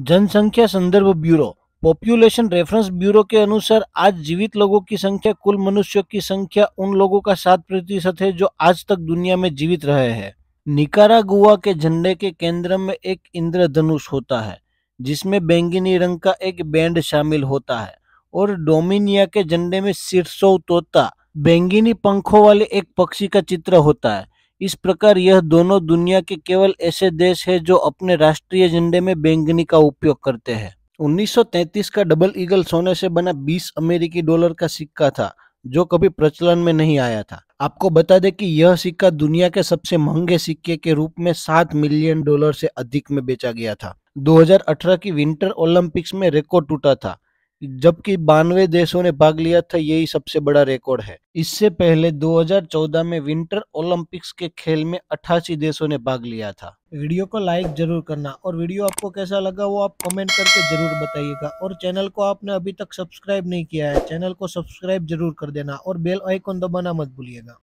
जनसंख्या संदर्भ bureau population reference bureau के अनुसार आज जीवित लोगों की संख्या कुल मनुष्यों की संख्या उन लोगों का सात प्रतिशत है जो आज तक दुनिया में जीवित रहे हैं गुआ के झंडे के केंद्र में एक इंद्रधनुष होता है जिसमें बैंगनी रंग का एक बैंड शामिल होता है और डोमिनिया के झंडे में सिरसो तोता बैंगनी पंखों वाले एक पक्षी का चित्र होता है इस प्रकार यह दोनों दुनिया के केवल ऐसे देश हैं जो अपने राष्ट्रीय झंडे में बैंगनी का उपयोग करते हैं 1933 का डबल ईगल सोने से बना 20 अमेरिकी डॉलर का सिक्का था जो कभी प्रचलन में नहीं आया था आपको बता दें कि यह सिक्का दुनिया के सबसे महंगे सिक्के के रूप में सात मिलियन डॉलर से अधिक में बेचा गया था 2018 की विंटर ओलंपिक्स में रिकॉर्ड टूटा था जबकि बानवे देशों ने भाग लिया था यही सबसे बड़ा रिकॉर्ड है इससे पहले 2014 में विंटर ओलंपिक्स के खेल में अठासी देशों ने भाग लिया था वीडियो को लाइक जरूर करना और वीडियो आपको कैसा लगा वो आप कमेंट करके जरूर बताइएगा और चैनल को आपने अभी तक सब्सक्राइब नहीं किया है चैनल को सब्सक्राइब जरूर कर देना और बेल आइकॉन दबाना मत भूलिएगा